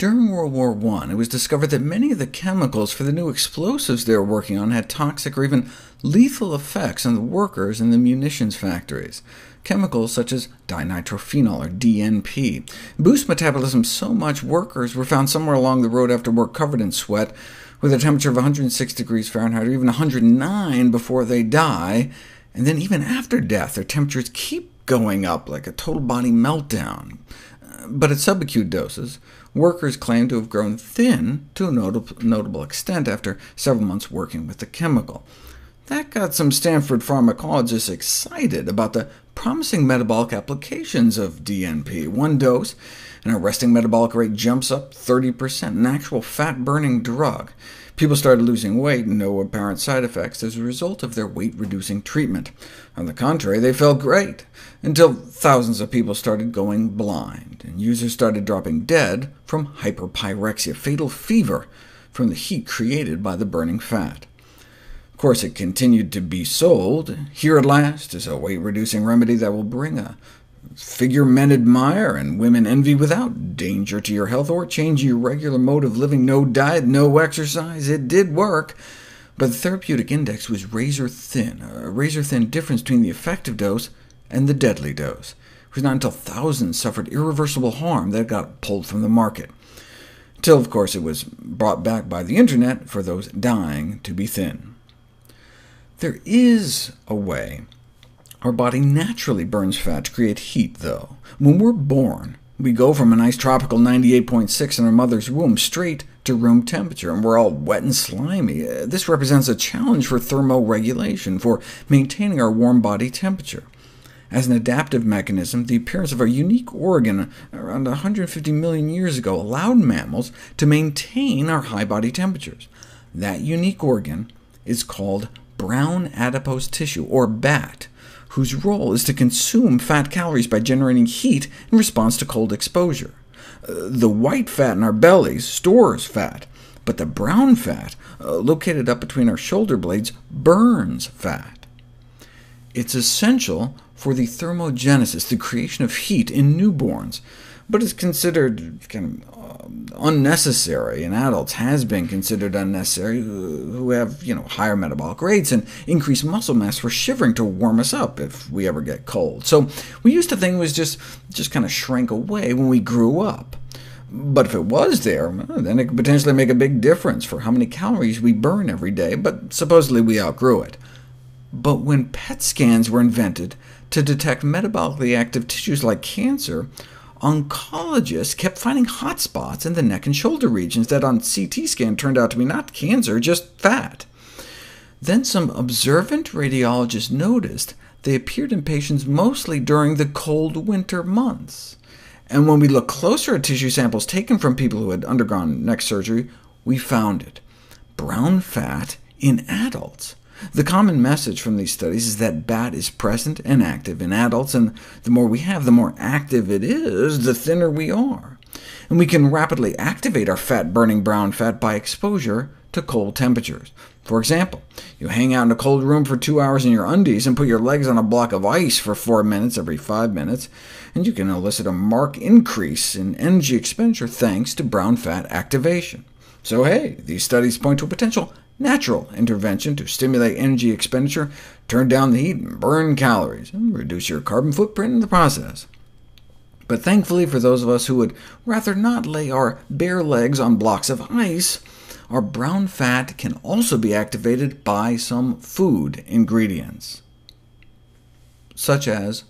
During World War I, it was discovered that many of the chemicals for the new explosives they were working on had toxic or even lethal effects on the workers in the munitions factories. Chemicals such as dinitrophenol, or DNP, boost metabolism so much workers were found somewhere along the road after work covered in sweat, with a temperature of 106 degrees Fahrenheit or even 109 before they die, and then even after death their temperatures keep going up like a total body meltdown. But at subacute doses, workers claim to have grown thin to a notable extent after several months working with the chemical. That got some Stanford pharmacologists excited about the promising metabolic applications of DNP. One dose, and our resting metabolic rate jumps up 30%, an actual fat-burning drug. People started losing weight, no apparent side effects as a result of their weight-reducing treatment. On the contrary, they felt great, until thousands of people started going blind, and users started dropping dead from hyperpyrexia, fatal fever from the heat created by the burning fat. Of course, it continued to be sold. Here at last is a weight-reducing remedy that will bring a figure men admire and women envy without danger to your health or change your regular mode of living. No diet, no exercise. It did work, but the therapeutic index was razor-thin, a razor-thin difference between the effective dose and the deadly dose. It was not until thousands suffered irreversible harm that it got pulled from the market, till, of course, it was brought back by the Internet for those dying to be thin. There is a way. Our body naturally burns fat to create heat, though. When we're born, we go from a nice tropical 98.6 in our mother's womb straight to room temperature, and we're all wet and slimy. Uh, this represents a challenge for thermoregulation, for maintaining our warm body temperature. As an adaptive mechanism, the appearance of a unique organ around 150 million years ago allowed mammals to maintain our high body temperatures. That unique organ is called brown adipose tissue, or BAT, whose role is to consume fat calories by generating heat in response to cold exposure. Uh, the white fat in our bellies stores fat, but the brown fat, uh, located up between our shoulder blades, burns fat. It's essential for the thermogenesis, the creation of heat in newborns, but is considered kind of um, unnecessary in adults has been considered unnecessary who have you know higher metabolic rates and increased muscle mass for shivering to warm us up if we ever get cold. So we used to think it was just, just kind of shrank away when we grew up. But if it was there, then it could potentially make a big difference for how many calories we burn every day, but supposedly we outgrew it. But when PET scans were invented to detect metabolically active tissues like cancer, oncologists kept finding hot spots in the neck and shoulder regions that on CT scan turned out to be not cancer, just fat. Then some observant radiologists noticed they appeared in patients mostly during the cold winter months. And when we looked closer at tissue samples taken from people who had undergone neck surgery, we found it. Brown fat in adults. The common message from these studies is that BAT is present and active in adults, and the more we have, the more active it is, the thinner we are. And we can rapidly activate our fat-burning brown fat by exposure to cold temperatures. For example, you hang out in a cold room for two hours in your undies and put your legs on a block of ice for four minutes every five minutes, and you can elicit a marked increase in energy expenditure thanks to brown fat activation. So hey, these studies point to a potential natural intervention to stimulate energy expenditure, turn down the heat, and burn calories, and reduce your carbon footprint in the process. But thankfully for those of us who would rather not lay our bare legs on blocks of ice, our brown fat can also be activated by some food ingredients, such as